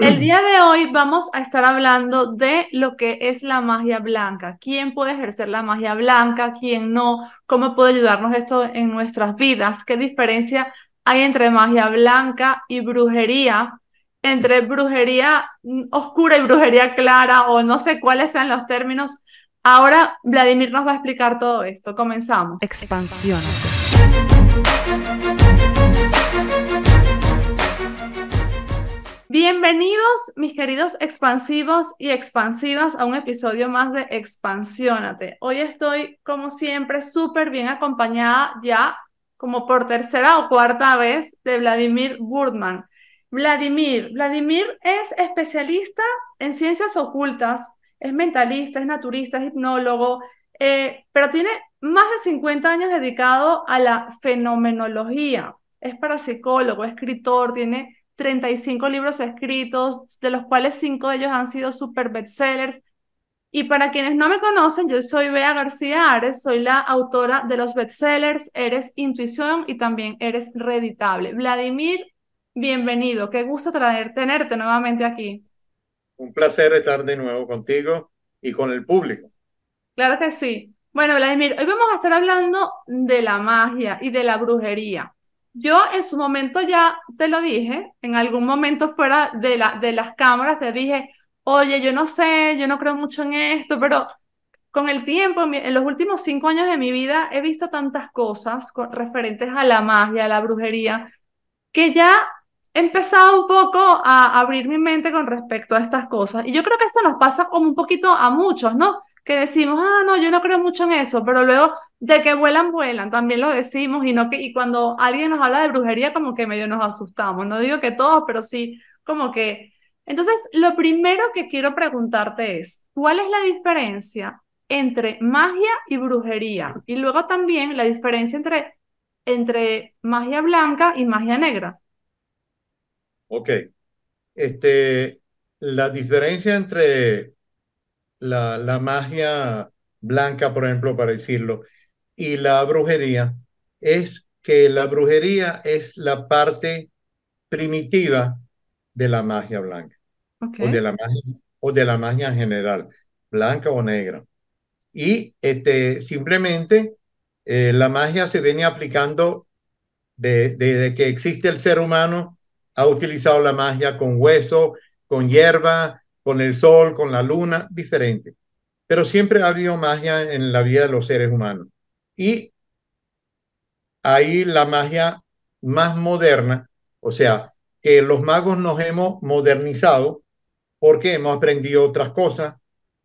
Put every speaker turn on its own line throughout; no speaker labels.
El día de hoy vamos a estar hablando de lo que es la magia blanca, quién puede ejercer la magia blanca, quién no, cómo puede ayudarnos esto en nuestras vidas, qué diferencia hay entre magia blanca y brujería, entre brujería oscura y brujería clara o no sé cuáles sean los términos. Ahora Vladimir nos va a explicar todo esto. Comenzamos. Expansión. Bienvenidos, mis queridos expansivos y expansivas, a un episodio más de Expansiónate. Hoy estoy, como siempre, súper bien acompañada ya como por tercera o cuarta vez de Vladimir Burdman. Vladimir, Vladimir es especialista en ciencias ocultas, es mentalista, es naturista, es hipnólogo, eh, pero tiene más de 50 años dedicado a la fenomenología. Es parapsicólogo, escritor, tiene 35 libros escritos, de los cuales 5 de ellos han sido super bestsellers. Y para quienes no me conocen, yo soy Bea García Ares, soy la autora de los bestsellers Eres Intuición y también Eres Reditable. Vladimir, bienvenido, qué gusto traer, tenerte nuevamente aquí.
Un placer estar de nuevo contigo y con el público.
Claro que sí. Bueno, Vladimir, hoy vamos a estar hablando de la magia y de la brujería. Yo en su momento ya te lo dije, en algún momento fuera de, de las cámaras te dije, oye, yo no sé, yo no creo mucho en esto, pero con el tiempo, en los últimos cinco años de mi vida, he visto tantas cosas referentes a la magia, a la brujería, que ya he empezado un poco a abrir mi mente con respecto a estas cosas. Y yo creo que esto nos pasa como un poquito a muchos, ¿no? que decimos, ah, no, yo no creo mucho en eso, pero luego de que vuelan, vuelan, también lo decimos, y, no y cuando alguien nos habla de brujería, como que medio nos asustamos, no digo que todos, pero sí, como que... Entonces, lo primero que quiero preguntarte es, ¿cuál es la diferencia entre magia y brujería? Y luego también la diferencia entre, entre magia blanca y magia negra.
Ok. Este, la diferencia entre la, magia blanca, por ejemplo, para decirlo, y la brujería, es que la brujería es la parte primitiva de la magia blanca, o, de la magia, o de la magia en general, blanca o negra. Y este, simplemente eh, la magia se viene aplicando desde que existe el ser humano, ha utilizado la magia con hueso, con hierba, con el sol, con la luna, diferente. Pero siempre ha habido magia en la vida de los seres humanos. Y ahí la magia más moderna, o sea, que los magos nos hemos modernizado porque hemos aprendido otras cosas,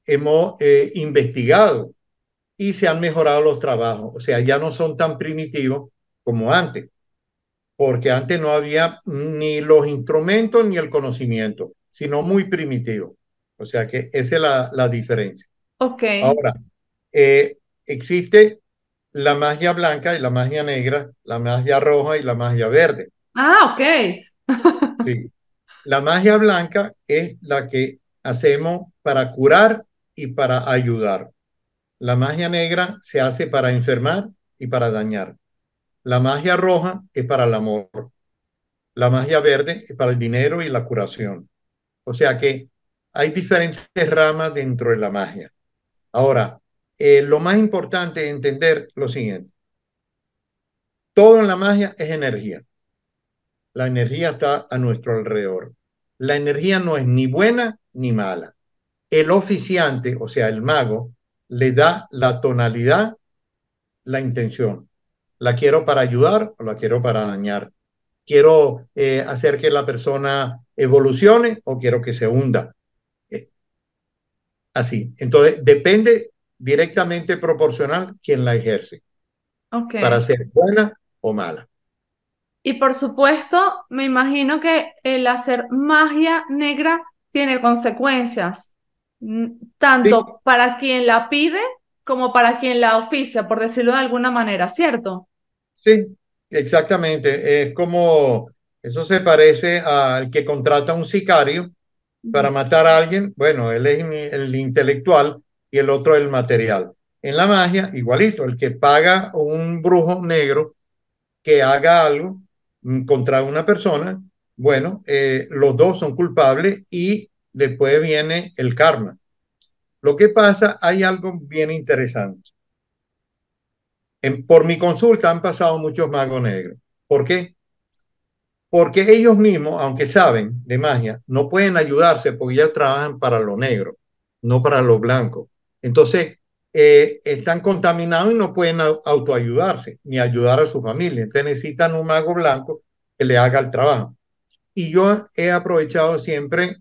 hemos eh, investigado y se han mejorado los trabajos. O sea, ya no son tan primitivos como antes, porque antes no había ni los instrumentos ni el conocimiento sino muy primitivo. O sea que esa es la, la diferencia.
Ok Ahora,
eh, existe la magia blanca y la magia negra, la magia roja y la magia verde.
Ah, ok.
La magia blanca es la que hacemos para curar y para ayudar. La magia negra se hace para enfermar y para dañar. La magia roja es para el amor. La magia verde es para el dinero y la curación. O sea que hay diferentes ramas dentro de la magia. Ahora, eh, lo más importante es entender lo siguiente. Todo en la magia es energía. La energía está a nuestro alrededor. La energía no es ni buena ni mala. El oficiante, o sea, el mago, le da la tonalidad, la intención. La quiero para ayudar o la quiero para dañar. Quiero eh, hacer que la persona evolucione o quiero que se hunda. Eh, así. Entonces, depende directamente proporcional quien la ejerce. Para ser buena o mala.
Y por supuesto, me imagino que el hacer magia negra tiene consecuencias, mm, tanto para quien la pide como para quien la oficia, por decirlo de alguna manera, ¿cierto?
Sí, exactamente. Es como eso se parece al que contrata a un sicario para matar a alguien. Bueno, él es el intelectual y el otro el material. En la magia, igualito, el que paga a un brujo negro que haga algo mm, contra una persona, bueno, eh, los dos son culpables y después viene el karma. Lo que pasa, hay algo bien interesante. por mi consulta han pasado muchos magos negros. ¿Por qué? porque ellos mismos, aunque saben de magia, no pueden ayudarse porque ya trabajan para lo negro, no para lo blanco. Entonces, eh, están contaminados y no pueden autoayudarse ni ayudar a su familia. Entonces necesitan un mago blanco que le haga el trabajo. Y yo he aprovechado siempre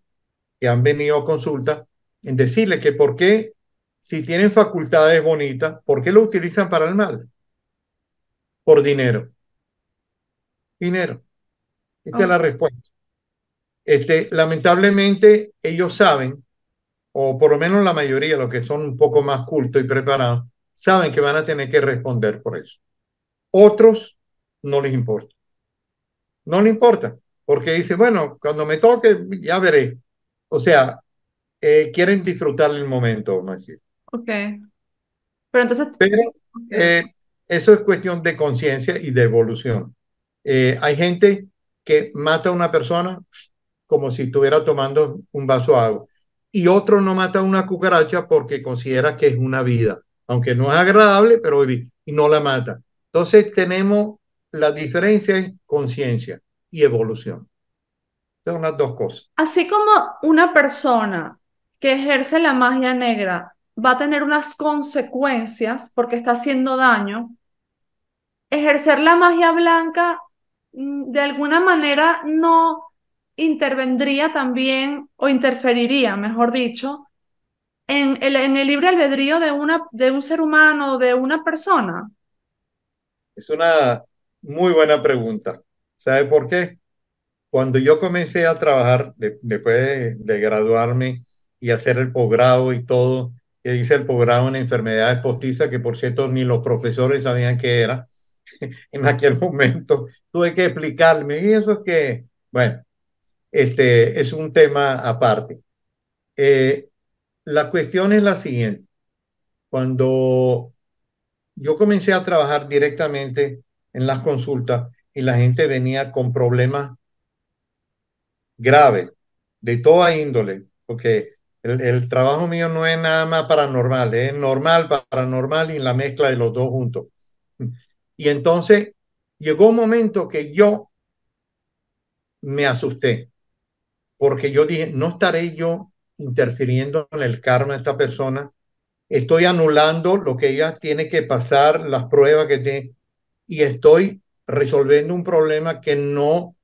que han venido a consulta en decirles que por qué, si tienen facultades bonitas, ¿por qué lo utilizan para el mal? Por dinero. Dinero. Esta es la respuesta. Este, lamentablemente, ellos saben, o por lo menos la mayoría, los que son un poco más cultos y preparados, saben que van a tener que responder por eso. Otros no les importa. No les importa, porque dicen, bueno, cuando me toque, ya veré. O sea, eh, quieren disfrutar el momento, vamos a decir. Ok. Pero entonces... Pero, eh, eso es cuestión de conciencia y de evolución. Eh, hay gente que mata a una persona como si estuviera tomando un vaso de agua. Y otro no mata a una cucaracha porque considera que es una vida, aunque no es agradable, pero y no la mata. Entonces tenemos la diferencia en conciencia y evolución. Son las dos cosas.
Así como una persona que ejerce la magia negra va a tener unas consecuencias porque está haciendo daño, ejercer la magia blanca Mm, de alguna manera no intervendría también o interferiría, mejor dicho, en el, en el libre albedrío de, una, de un ser humano, de una persona?
Es una muy buena pregunta. ¿Sabe por qué? Cuando yo comencé a trabajar, después de, graduarme y hacer el posgrado y todo, que hice el posgrado en enfermedades postizas, que por cierto ni los profesores sabían qué era, en aquel momento tuve que explicarme y eso es que, bueno, este es un tema aparte. Eh, la cuestión es la siguiente. Cuando yo comencé a trabajar directamente en las consultas y la gente venía con problemas graves de toda índole, porque el, el trabajo mío no es nada más paranormal, es normal, paranormal y la mezcla de los dos juntos. Y entonces llegó un momento que yo me asusté, porque yo dije, no estaré yo interfiriendo en el karma de esta persona, estoy anulando lo que ella tiene que pasar, las pruebas que tiene, y estoy resolviendo un problema que no,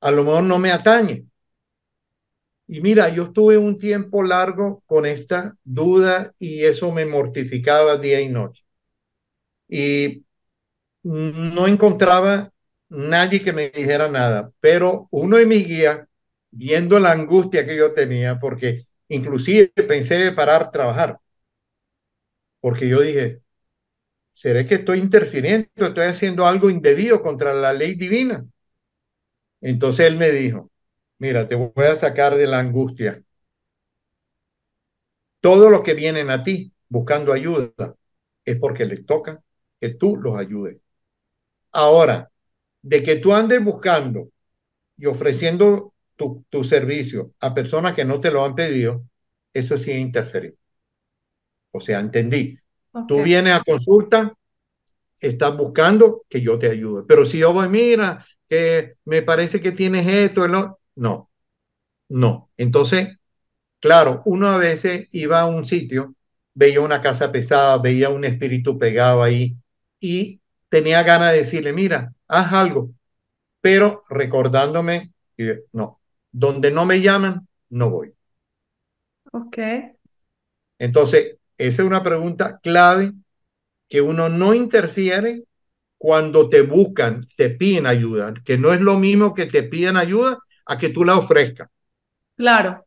a lo mejor no me atañe. Y mira, yo estuve un tiempo largo con esta duda y eso me mortificaba día y noche. Y no encontraba nadie que me dijera nada, pero uno de mis guías, viendo la angustia que yo tenía, porque inclusive pensé de parar trabajar, porque yo dije, seré que estoy interfiriendo, estoy haciendo algo indebido contra la ley divina? Entonces él me dijo, mira, te voy a sacar de la angustia. Todos los que vienen a ti buscando ayuda es porque les toca que tú los ayudes. Ahora, de que tú andes buscando y ofreciendo tu, servicio a personas que no te lo han pedido, eso sí es interferir. O sea, entendí. Tú vienes a consulta, estás buscando que yo te ayude. Pero si yo voy, mira, que me parece que tienes esto, no, no, no. Entonces, claro, uno a veces iba a un sitio, veía una casa pesada, veía un espíritu pegado ahí y tenía ganas de decirle, mira, haz algo, pero recordándome, no, donde no me llaman, no voy. Ok. Entonces, esa es una pregunta clave que uno no interfiere cuando te buscan, te piden ayuda, que no es lo mismo que te piden ayuda a que tú la ofrezcas.
Claro.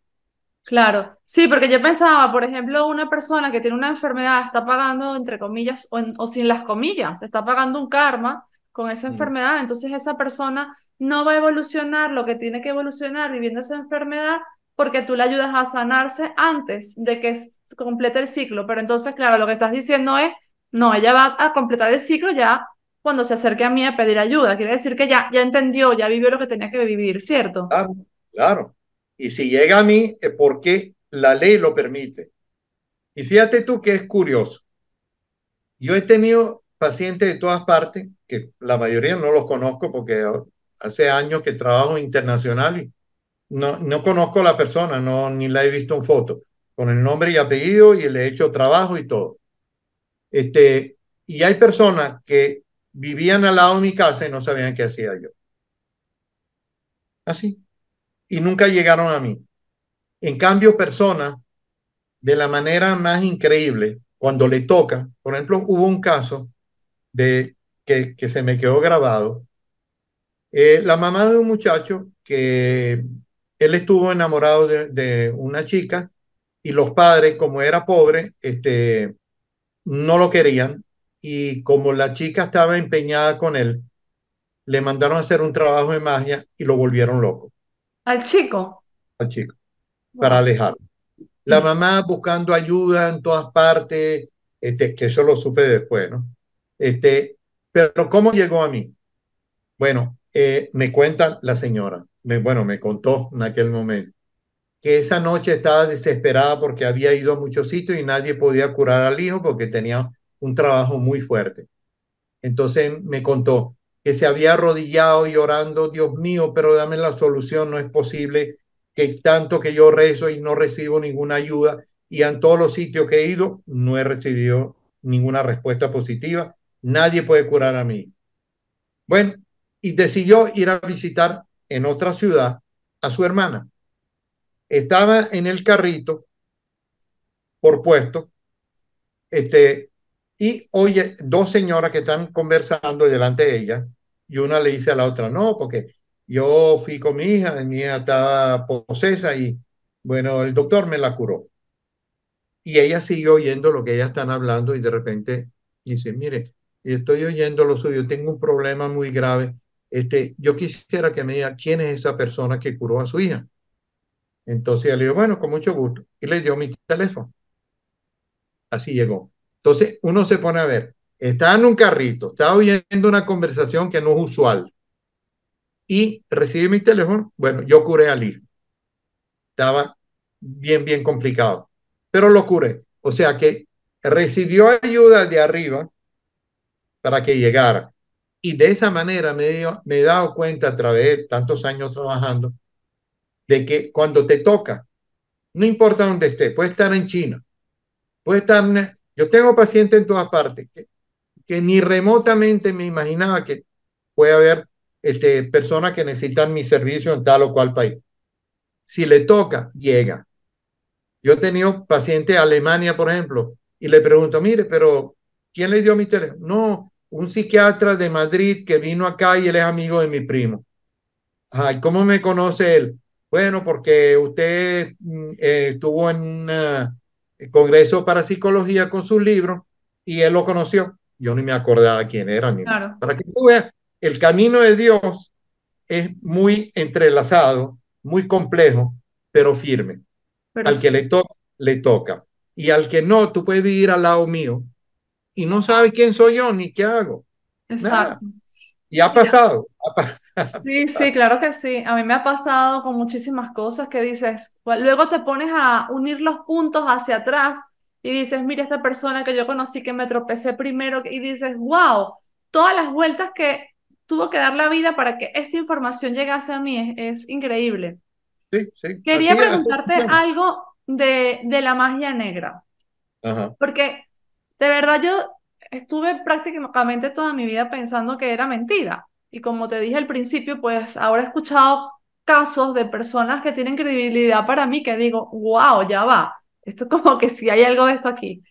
Claro, sí, porque yo pensaba, por ejemplo, una persona que tiene una enfermedad está pagando, entre comillas, o, sin las comillas, está pagando un karma con esa mm. enfermedad, entonces esa persona no va a evolucionar lo que tiene que evolucionar viviendo esa enfermedad porque tú le ayudas a sanarse antes de que complete el ciclo. Pero entonces, claro, lo que estás diciendo es, no, ella va a completar el ciclo ya cuando se acerque a mí a pedir ayuda. Quiere decir que ya, ya entendió, ya vivió lo que tenía que vivir, ¿cierto? Claro,
claro. Y si llega a mí es porque la ley lo permite. Y fíjate tú que es curioso. Yo he tenido pacientes de todas partes, que la mayoría no los conozco porque hace años que trabajo internacional y no, no conozco a la persona, no, ni la he visto en foto, con el nombre y apellido y le he hecho trabajo y todo. Este, y hay personas que vivían al lado de mi casa y no sabían qué hacía yo. Así. ¿Ah, y nunca llegaron a mí. En cambio, personas de la manera más increíble, cuando le toca, por ejemplo, hubo un caso de que, se me quedó grabado. Eh, la mamá de un muchacho que él estuvo enamorado de, una chica y los padres, como era pobre, este, no lo querían y como la chica estaba empeñada con él, le mandaron a hacer un trabajo de magia y lo volvieron loco.
Al chico.
Al chico. Para alejarlo. La mamá buscando ayuda en todas partes, este, que eso lo supe después, ¿no? Este, pero ¿cómo llegó a mí? Bueno, eh, me cuenta la señora, me, bueno, me contó en aquel momento, que esa noche estaba desesperada porque había ido a muchos sitios y nadie podía curar al hijo porque tenía un trabajo muy fuerte. Entonces me contó, que se había arrodillado llorando, Dios mío, pero dame la solución, no es posible que tanto que yo rezo y no recibo ninguna ayuda. Y en todos los sitios que he ido, no he recibido ninguna respuesta positiva. Nadie puede curar a mí. Bueno, y decidió ir a visitar en otra ciudad a su hermana. Estaba en el carrito por puesto, este, y oye dos señoras que están conversando delante de ella y una le dice a la otra, no, porque yo fui con mi hija, mi hija estaba posesa y bueno, el doctor me la curó. Y ella siguió oyendo lo que ellas están hablando y de repente dice, mire, estoy oyendo lo suyo, tengo un problema muy grave. Este, yo quisiera que me diga quién es esa persona que curó a su hija. Entonces ella le dijo, bueno, con mucho gusto. Y le dio mi teléfono. Así llegó. Entonces uno se pone a ver, está en un carrito, está oyendo una conversación que no es usual y recibí mi teléfono, bueno, yo curé al hijo. Estaba bien, bien complicado, pero lo curé. O sea que recibió ayuda de arriba para que llegara. Y de esa manera me, dio, me he dado cuenta a través de tantos años trabajando de que cuando te toca, no importa dónde esté, puede estar en China, puede estar en yo tengo pacientes en todas partes que, ni remotamente me imaginaba que puede haber este, personas que necesitan mi servicio en tal o cual país. Si le toca, llega. Yo he tenido pacientes Alemania, por ejemplo, y le pregunto, mire, pero ¿quién le dio mi teléfono? No, un psiquiatra de Madrid que vino acá y él es amigo de mi primo. Ay, ¿cómo me conoce él? Bueno, porque usted mm, eh, estuvo en una Congreso para Psicología con sus libros y él lo conoció. Yo ni me acordaba quién era. Para que tú veas, el camino de Dios es muy entrelazado, muy complejo, pero firme. al que le toca, le toca. Y al que no, tú puedes vivir al lado mío y no sabes quién soy yo ni qué hago. Exacto. Y ha pasado, ha,
Sí, sí, claro que sí. A mí me ha pasado con muchísimas cosas que dices, luego te pones a unir los puntos hacia atrás y dices, mira esta persona que yo conocí que me tropecé primero y dices, wow, todas las vueltas que tuvo que dar la vida para que esta información llegase a mí es, increíble.
Sí, sí. Quería preguntarte
algo de, la magia negra. Porque de verdad yo estuve prácticamente toda mi vida pensando que era mentira. Y como te dije al principio, pues ahora he escuchado casos de personas que tienen credibilidad para mí que digo, wow, ya va, esto es como que si hay algo de esto aquí.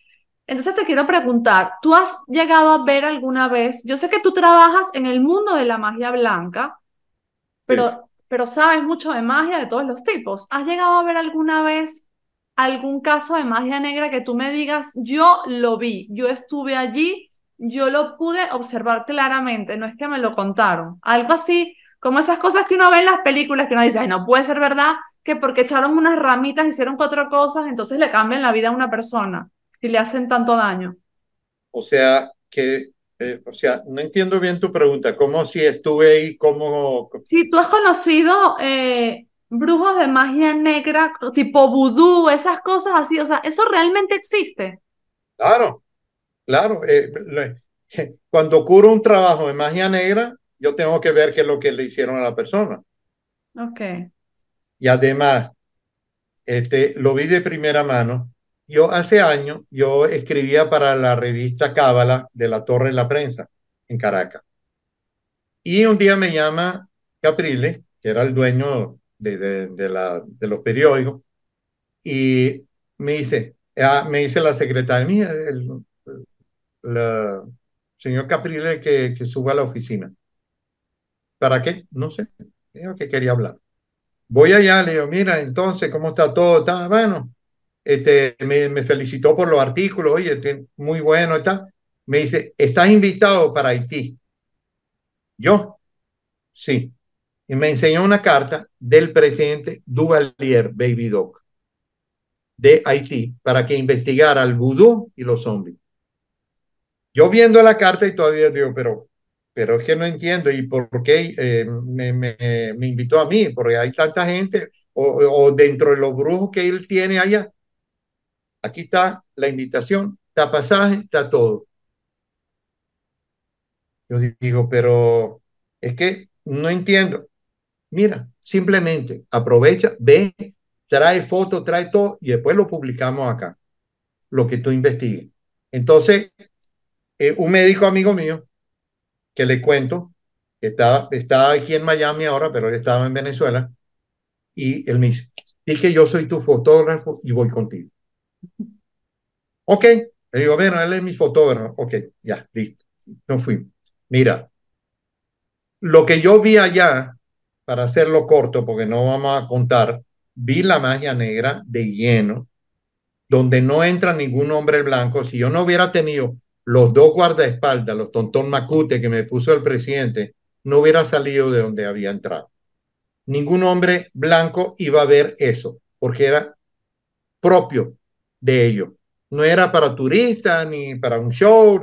Entonces te quiero preguntar, ¿tú has llegado a ver alguna vez? Yo sé que tú trabajas en el mundo de la magia blanca, pero, pero sabes mucho de magia de todos los tipos. ¿Has llegado a ver alguna vez algún caso de magia negra que tú me digas, yo lo vi, yo estuve allí yo lo pude observar claramente, no es que me lo contaron. Algo así, como esas cosas que uno ve en las películas que uno dice, Ay, no puede ser verdad, que porque echaron unas ramitas, hicieron cuatro cosas, entonces le cambian la vida a una persona y le hacen tanto daño.
O sea, que, eh, o sea, no entiendo bien tu pregunta, ¿cómo si estuve ahí, cómo...
Si tú has conocido eh, brujos de magia negra, tipo vudú, esas cosas así, o sea, ¿eso realmente existe?
Claro, Claro, eh, cuando ocurre un trabajo de magia negra, yo tengo que ver qué es lo que le hicieron a la persona. Ok. Y además, este, lo vi de primera mano. Yo hace años, yo escribía para la revista Cábala de la Torre de la Prensa en Caracas. Y un día me llama Caprile, que era el dueño de, de, la, de los periódicos, y me dice, ah, me dice la secretaria, mía, el, el señor Caprile que, que, suba a la oficina. ¿Para qué? No sé. Dijo que quería hablar. Voy allá, le digo, mira, entonces, ¿cómo está todo? Está bueno. Este, me, me felicitó por los artículos, oye, muy bueno, está. Me dice, ¿estás invitado para Haití? Yo, sí. Y me enseñó una carta del presidente Duvalier, Baby Doc, de Haití, para que investigara el vudú y los zombies. Yo viendo la carta y todavía digo, pero, pero es que no entiendo y por qué eh, me, me, invitó a mí, porque hay tanta gente o, dentro de los brujos que él tiene allá. Aquí está la invitación, está pasaje, está todo. Yo digo, pero es que no entiendo. Mira, simplemente aprovecha, ve, trae foto trae todo y después lo publicamos acá, lo que tú investigues. Entonces, eh, un médico amigo mío, que le cuento, que está, aquí en Miami ahora, pero él estaba en Venezuela, y él me dice, dije yo soy tu fotógrafo y voy contigo. Ok, le digo, bueno, él es mi fotógrafo. Ok, ya, listo. No fui. Mira, lo que yo vi allá, para hacerlo corto, porque no vamos a contar, vi la magia negra de lleno, donde no entra ningún hombre blanco. Si yo no hubiera tenido los dos guardaespaldas, los tontón Macute que me puso el presidente, no hubiera salido de donde había entrado. Ningún hombre blanco iba a ver eso, porque era propio de ellos. No era para turistas ni para un show.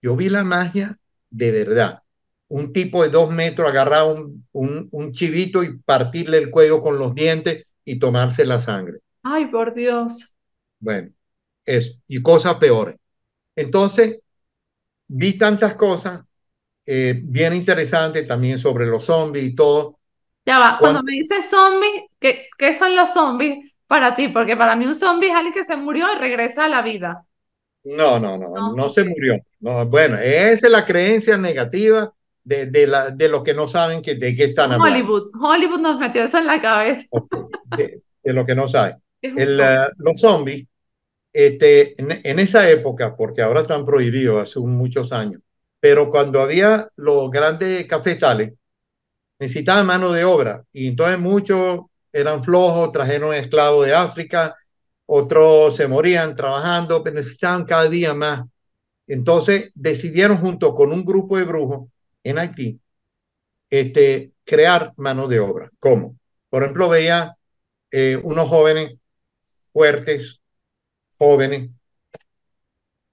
Yo vi la magia de verdad. Un tipo de dos metros agarrar un, un chivito y partirle el cuello con los dientes y tomarse la sangre.
Ay, por Dios.
Bueno, eso. Y cosas peores. Entonces, vi tantas cosas eh, bien interesantes también sobre los zombies y todo.
Ya va, cuando, me dices zombies, ¿qué, ¿qué, son los zombies para ti? Porque para mí un zombie es alguien que se murió y regresa a la vida.
No, no, no, no, se murió. No, bueno, esa es la creencia negativa de, de, la, de los que no saben que, de qué están hablando. Hollywood,
Hollywood nos metió eso en la cabeza.
De, de lo que no saben. El, eh, los zombies este, en, esa época, porque ahora están prohibidos hace muchos años, pero cuando había los grandes cafetales, necesitaban mano de obra y entonces muchos eran flojos, trajeron esclavos de África, otros se morían trabajando, necesitaban cada día más. Entonces decidieron junto con un grupo de brujos en Haití este, crear mano de obra. ¿Cómo? Por ejemplo, veía eh, unos jóvenes fuertes, jóvenes,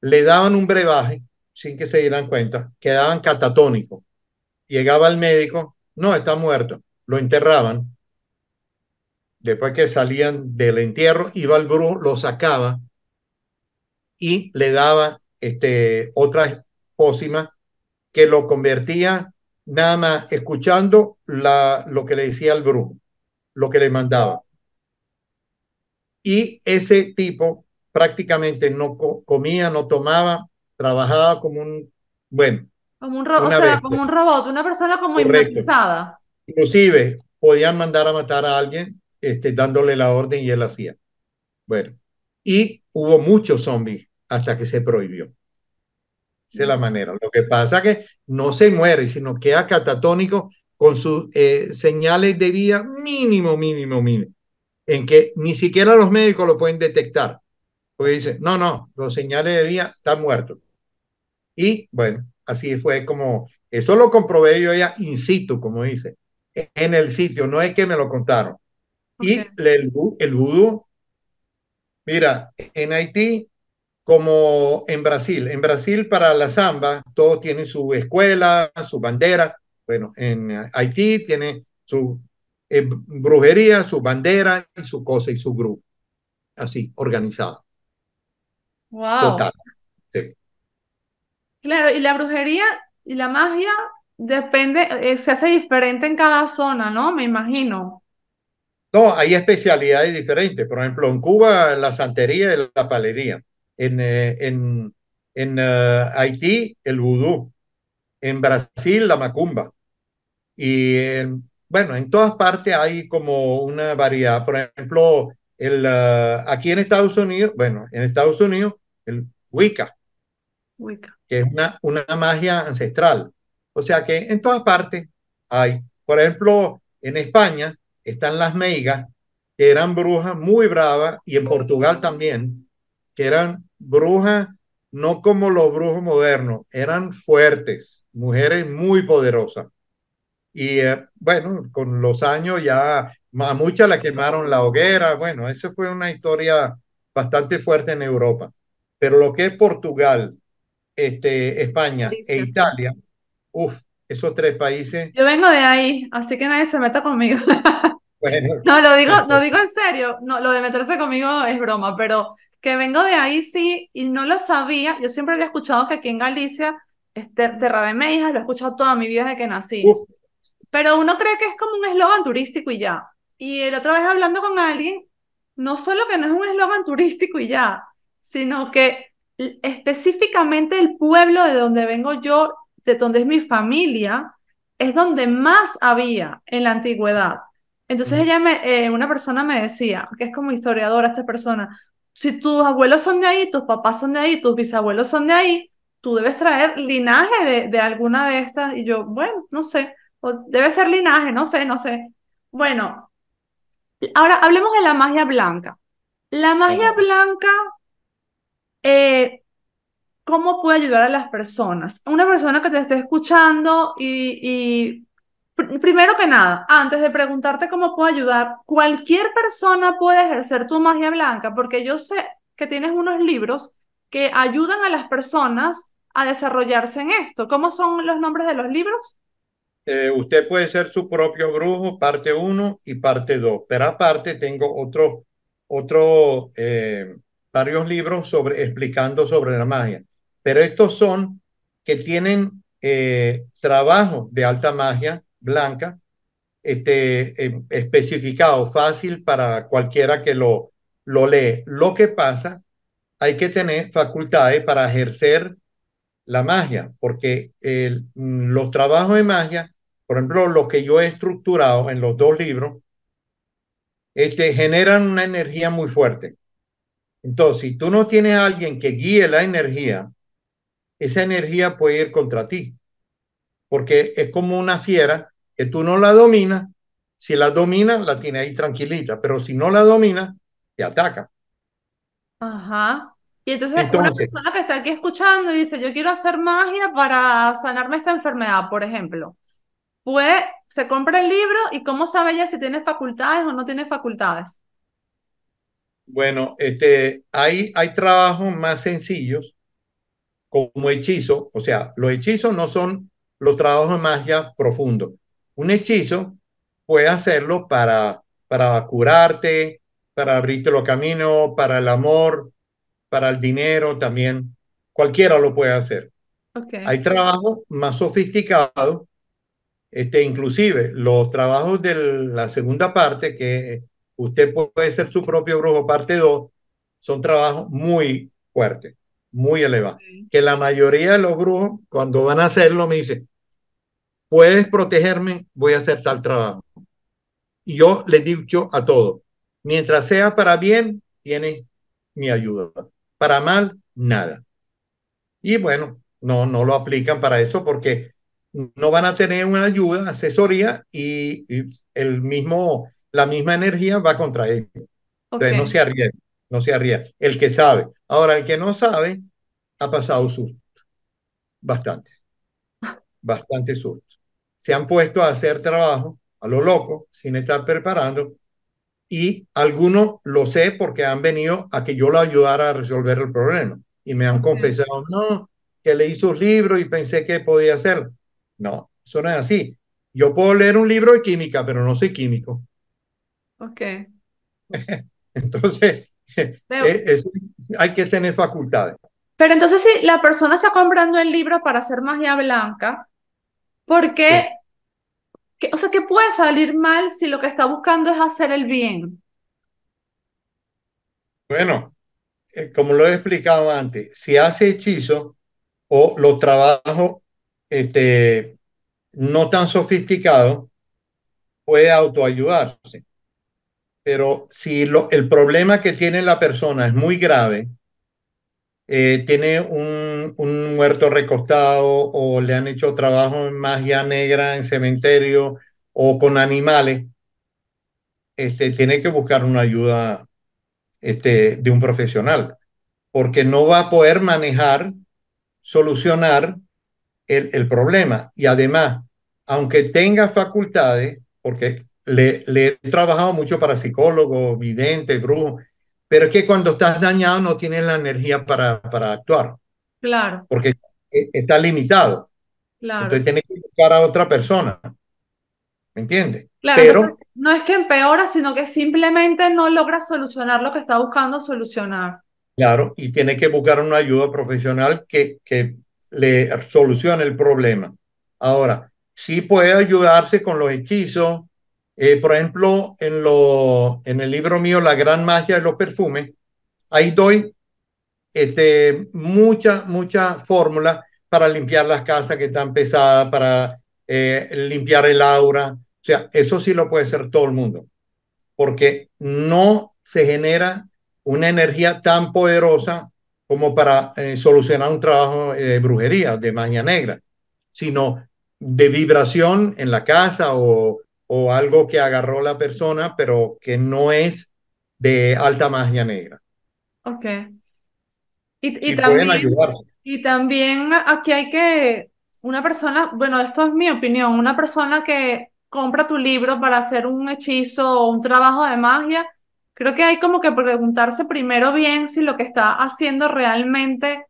le daban un brebaje sin que se dieran cuenta, quedaban catatónicos. Llegaba el médico, no, está muerto, lo enterraban. Después que salían del entierro, iba al brujo, lo sacaba y le daba este, otra que lo convertía nada más escuchando la, lo que le decía el brujo, lo que le mandaba. Y ese tipo prácticamente no comía, no tomaba, trabajaba como un, bueno.
Como un, robot, o sea, como un robot, una persona como hipnotizada.
Inclusive podían mandar a matar a alguien este, dándole la orden y él hacía. Bueno, y hubo muchos zombies hasta que se prohibió. de es la mm. manera. Lo que pasa es que no se muere, sino queda catatónico con sus eh, señales de vida mínimo, mínimo, mínimo, en que ni siquiera los médicos lo pueden detectar. Porque dice, no, no, los señales de día están muertos. Y bueno, así fue como, eso eh, lo comprobé yo ya in situ, como dice, en el sitio, no es que me lo contaron. Y el, el vudú, mira, en Haití, como en Brasil, en Brasil para la samba, todos tienen su escuela, su bandera, bueno, en Haití tiene su eh, brujería, su bandera y su cosa y su grupo, así, organizado.
Wow. Claro, y la brujería y la magia depende, eh, se hace diferente en cada zona, ¿no? Me imagino.
No, hay especialidades diferentes. Por ejemplo, en Cuba, la santería y la palería. En, eh, en, eh, Haití, el vudú. En Brasil, la macumba. Y bueno, en todas partes hay como una variedad. Por ejemplo, el, aquí en Estados Unidos, bueno, en Estados Unidos, el Wicca, que es una, una magia ancestral. O sea que en todas partes hay, por ejemplo, en España están las meigas, que eran brujas muy bravas, y en Portugal también, que eran brujas no como los brujos modernos, eran fuertes, mujeres muy poderosas. Y eh, bueno, con los años ya a muchas la quemaron la hoguera. Bueno, esa fue una historia bastante fuerte en Europa. Pero lo que es Portugal, este, España e Italia, uff, esos tres países.
Yo vengo de ahí, así que nadie se meta conmigo. no, lo digo, lo digo en serio. No, lo de meterse conmigo es broma, pero que vengo de ahí sí, y no lo sabía. Yo siempre había escuchado que aquí en Galicia es Terra de Meijas, lo he escuchado toda mi vida desde que nací pero uno cree que es como un eslogan turístico y ya. Y el otra vez hablando con alguien, no solo que no es un eslogan turístico y ya, sino que específicamente el pueblo de donde vengo yo, de donde es mi familia, es donde más había en la antigüedad. Entonces ella me, eh, una persona me decía, que es como historiadora esta persona, si tus abuelos son de ahí, tus papás son de ahí, tus bisabuelos son de ahí, tú debes traer linaje de, de alguna de estas. Y yo, bueno, no sé debe ser linaje, no sé, no sé. Bueno, ahora hablemos de la magia blanca. La magia blanca, eh, ¿cómo puede ayudar a las personas? Una persona que te esté escuchando y, primero que nada, antes de preguntarte cómo puede ayudar, cualquier persona puede ejercer tu magia blanca, porque yo sé que tienes unos libros que ayudan a las personas a desarrollarse en esto. ¿Cómo son los nombres de los libros?
Eh, usted puede ser su propio brujo, parte 1 y parte 2, pero aparte tengo otro, otro eh, varios libros sobre, explicando sobre la magia, pero estos son que tienen eh, trabajos de alta magia blanca este, em, especificado, fácil para cualquiera que lo, lo lee. Lo que pasa, hay que tener facultades para ejercer la magia, porque el, mm, los trabajos de magia por ejemplo, lo que yo he estructurado en los dos libros, este, generan una energía muy fuerte. Entonces, si tú no tienes a alguien que guíe la energía, esa energía puede ir contra ti, porque es como una fiera que tú no la dominas. Si la dominas, la tiene ahí tranquilita, pero si no la dominas, te ataca.
Ajá. Y entonces, entonces, una persona que está aquí escuchando y dice, yo quiero hacer magia para sanarme esta enfermedad, por ejemplo. Pues se compra el libro y cómo sabe ella si tiene facultades o no tiene facultades.
Bueno, este, hay, hay trabajos más sencillos como hechizo, o sea, los hechizos no son los trabajos de magia profundos. Un hechizo puede hacerlo para, para curarte, para abrirte los caminos, para el amor, para el dinero también. Cualquiera lo puede hacer. Okay. Hay trabajos más sofisticados este, inclusive los trabajos de la segunda parte, que usted puede ser su propio brujo, parte 2, son trabajos muy fuertes, muy elevados. Que la mayoría de los brujos, cuando van a hacerlo, me dicen, puedes protegerme, voy a hacer tal trabajo. Y yo les dicho a todos, mientras sea para bien, tiene mi ayuda. Para mal, nada. Y bueno, no, no lo aplican para eso porque no van a tener una ayuda, asesoría y, el mismo, la misma energía va contra él, Entonces no se arriesga, no se arriesga. El que sabe. Ahora, el que no sabe, ha pasado susto. Bastante. Bastante susto. Se han puesto a hacer trabajo a lo loco, sin estar preparando. Y algunos lo sé porque han venido a que yo lo ayudara a resolver el problema. Y me han confesado, no, que leí sus libros y pensé que podía hacerlo no, eso no es así. Yo puedo leer un libro de química, pero no soy químico. Ok. entonces,
eh,
hay que tener facultades.
Pero entonces, si la persona está comprando el libro para hacer magia blanca, ¿por qué? o sea, ¿qué puede salir mal si lo que está buscando es hacer el bien?
Bueno, eh, como lo he explicado antes, si hace hechizo o lo trabajo este, no tan sofisticado puede autoayudarse. Pero si lo, el problema que tiene la persona es muy grave, eh, tiene un, un, muerto recostado o le han hecho trabajo en magia negra en cementerio o con animales, este, tiene que buscar una ayuda este, de un profesional, porque no va a poder manejar, solucionar el, problema. Y además, aunque tenga facultades, porque le, le, he trabajado mucho para psicólogo, vidente, brujo, pero es que cuando estás dañado no tienes la energía para, para actuar. Claro. Porque e, está limitado. Claro. Entonces tienes que buscar a otra persona. ¿Me entiendes? Claro, pero
no es que empeora, sino que simplemente no logra solucionar lo que está buscando solucionar.
Claro, y tiene que buscar una ayuda profesional que, que le soluciona el problema. Ahora, sí puede ayudarse con los hechizos. Eh, por ejemplo, en, lo, en el libro mío, La gran magia de los perfumes, ahí doy este, muchas, muchas fórmulas para limpiar las casas que están pesadas, para eh, limpiar el aura. O sea, eso sí lo puede hacer todo el mundo, porque no se genera una energía tan poderosa como para eh, solucionar un trabajo de eh, brujería, de magia negra, sino de vibración en la casa o, o algo que agarró la persona, pero que no es de alta magia negra.
Ok. también, y también aquí hay que, una persona, bueno, esto es mi opinión, una persona que compra tu libro para hacer un hechizo o un trabajo de magia, Creo que hay como que preguntarse primero bien si lo que está haciendo realmente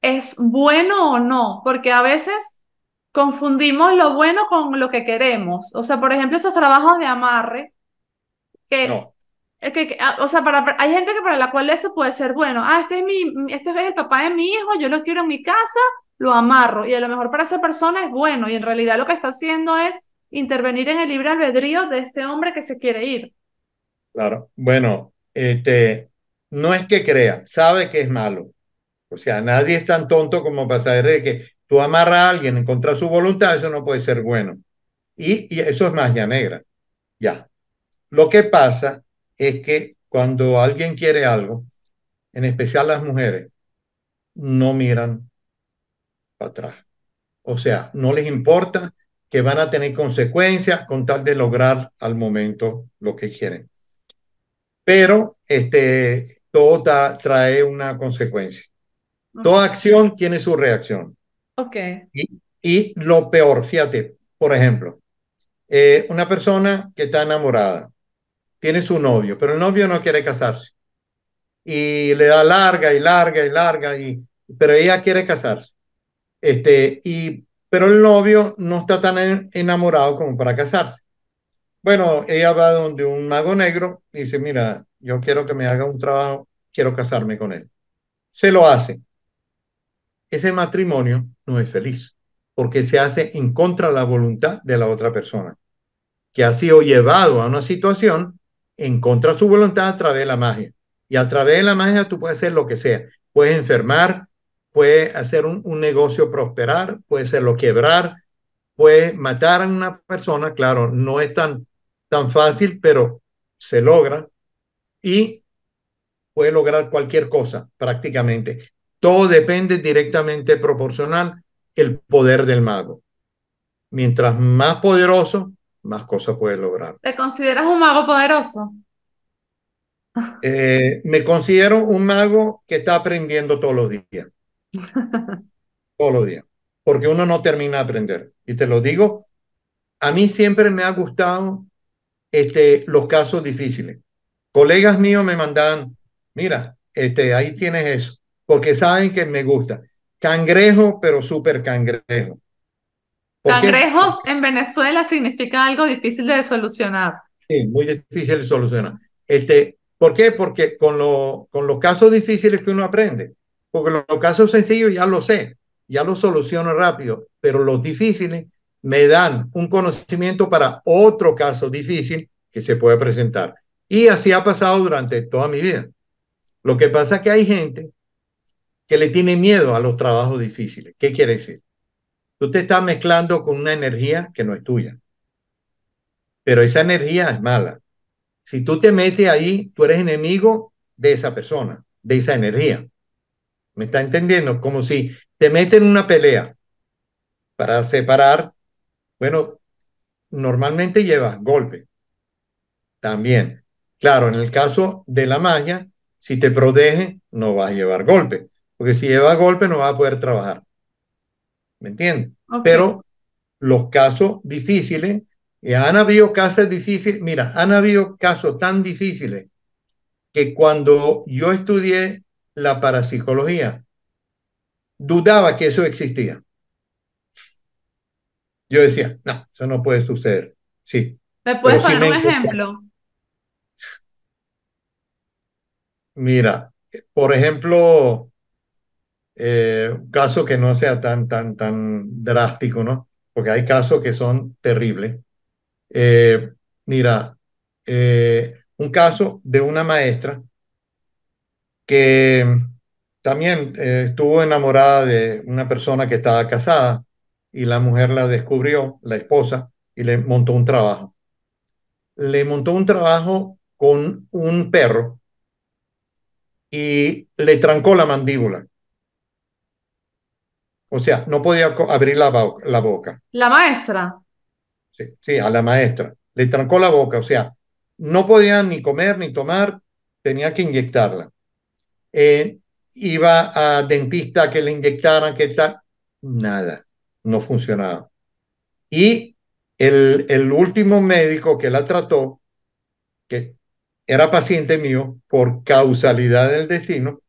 es bueno o no, porque a veces confundimos lo bueno con lo que queremos. O sea, por ejemplo, estos trabajos de amarre, que, ah, o sea, para, hay gente que para la cual eso puede ser bueno. Ah, este es, mi, este es el papá de mi hijo, yo lo quiero en mi casa, lo amarro. Y a lo mejor para esa persona es bueno, y en realidad lo que está haciendo es intervenir en el libre albedrío de este hombre que se quiere ir.
Claro. Bueno, este, no es que crea, sabe que es malo. O sea, nadie es tan tonto como para saber que tú amarras a alguien en contra de su voluntad, eso no puede ser bueno. Y, y eso es magia negra. Ya. Lo que pasa es que cuando alguien quiere algo, en especial las mujeres, no miran para atrás. O sea, no les importa que van a tener consecuencias con tal de lograr al momento lo que quieren pero este, todo trae una consecuencia. Toda acción tiene su reacción. Ok. Y, lo peor, fíjate, por ejemplo, eh, una persona que está enamorada, tiene su novio, pero el novio no quiere casarse. Y le da larga y larga y larga, y, pero ella quiere casarse. Este, y, pero el novio no está tan enamorado como para casarse. Bueno, ella va donde un mago negro y dice, mira, yo quiero que me haga un trabajo, quiero casarme con él. Se lo hace. Ese matrimonio no es feliz porque se hace en contra de la voluntad de la otra persona, que ha sido llevado a una situación en contra de su voluntad a través de la magia. Y a través de la magia tú puedes hacer lo que sea. Puedes enfermar, puedes hacer un, negocio prosperar, puedes hacerlo quebrar, puedes matar a una persona. Claro, no es tan tan fácil, pero se logra y puede lograr cualquier cosa prácticamente. Todo depende directamente proporcional el poder del mago. Mientras más poderoso, más cosas puede lograr.
¿Te consideras un mago poderoso?
Eh, me considero un mago que está aprendiendo todos los días. todos los días. Porque uno no termina de aprender. Y te lo digo, a mí siempre me ha gustado este, los casos difíciles. Colegas míos me mandaban, mira, este, ahí tienes eso, porque saben que me gusta. Cangrejo, pero súper cangrejo.
Cangrejos en Venezuela significa algo difícil de solucionar.
Sí, muy difícil de solucionar. Este, ¿Por qué? Porque con, lo, con los casos difíciles que uno aprende, porque los, los casos sencillos ya lo sé, ya lo soluciono rápido, pero los difíciles me dan un conocimiento para otro caso difícil que se puede presentar. Y así ha pasado durante toda mi vida. Lo que pasa es que hay gente que le tiene miedo a los trabajos difíciles. ¿Qué quiere decir? Tú te estás mezclando con una energía que no es tuya. Pero esa energía es mala. Si tú te metes ahí, tú eres enemigo de esa persona, de esa energía. ¿Me está entendiendo? Como si te meten en una pelea para separar bueno, normalmente lleva golpe. También. Claro, en el caso de la magia, si te protege, no vas a llevar golpe. Porque si lleva golpe, no vas a poder trabajar. ¿Me entiendes? Pero los casos difíciles, y eh, han habido casos difíciles. Mira, han habido casos tan difíciles que cuando yo estudié la parapsicología, dudaba que eso existía yo decía, no, eso no puede suceder. Sí.
¿Me puedes poner un ejemplo?
Mira, por ejemplo, eh, un caso que no sea tan, tan, tan drástico, ¿no? Porque hay casos que son terribles. Eh, mira, eh, un caso de una maestra que también estuvo enamorada de una persona que estaba casada y la mujer la descubrió, la esposa, y le montó un trabajo. Le montó un trabajo con un perro y le trancó la mandíbula. O sea, no podía abrir la, boca.
La maestra.
Sí, sí, a la maestra. Le trancó la boca, o sea, no podía ni comer ni tomar, tenía que inyectarla. Eh, iba a dentista que le inyectaran, que tal, nada no funcionaba. Y el, último médico que la trató, que era paciente mío por causalidad del destino,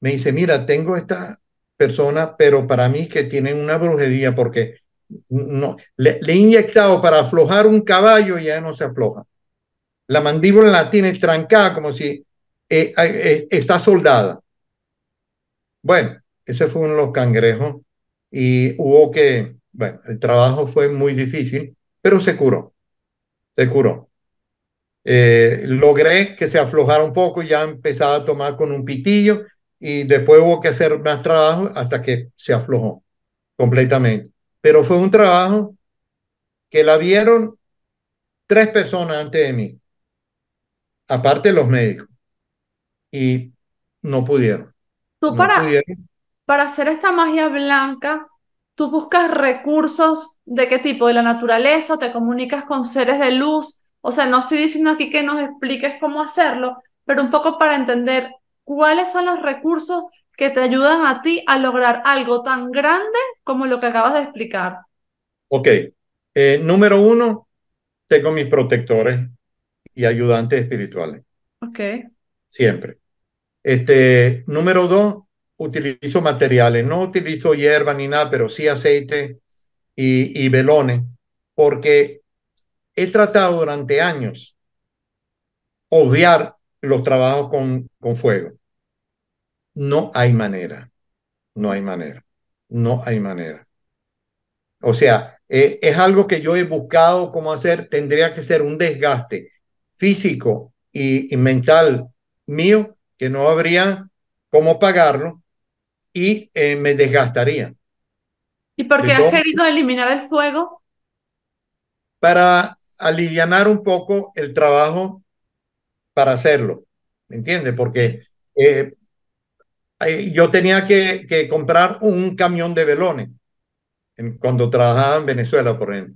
me dice, mira, tengo esta persona, pero para mí que tiene una brujería porque no, le, he inyectado para aflojar un caballo y ya no se afloja. La mandíbula la tiene trancada como si eh, eh, eh, está soldada. Bueno, ese fue uno de los cangrejos y hubo que, bueno, el trabajo fue muy difícil, pero se curó, se curó. Eh, logré que se aflojara un poco, ya empezaba a tomar con un pitillo y después hubo que hacer más trabajo hasta que se aflojó completamente. Pero fue un trabajo que la vieron tres personas antes de mí, aparte los médicos, y no pudieron.
Tú pudieron para hacer esta magia blanca, tú buscas recursos de qué tipo, de la naturaleza, te comunicas con seres de luz. O sea, no estoy diciendo aquí que nos expliques cómo hacerlo, pero un poco para entender cuáles son los recursos que te ayudan a ti a lograr algo tan grande como lo que acabas de explicar.
Ok. Eh, número uno, tengo mis protectores y ayudantes espirituales. Ok. Siempre. Este, número dos, utilizo materiales, no utilizo hierba ni nada, pero sí aceite y, y velones, porque he tratado durante años obviar los trabajos con, con fuego. No hay manera, no hay manera, no hay manera. O sea, e, es algo que yo he buscado cómo hacer, tendría que ser un desgaste físico y mental mío que no habría cómo pagarlo y eh, me desgastaría.
¿Y por qué has querido eliminar el fuego?
Para aliviar un poco el trabajo para hacerlo, ¿me entiendes? Porque eh, yo tenía que, comprar un camión de velones cuando trabajaba en Venezuela, por ejemplo.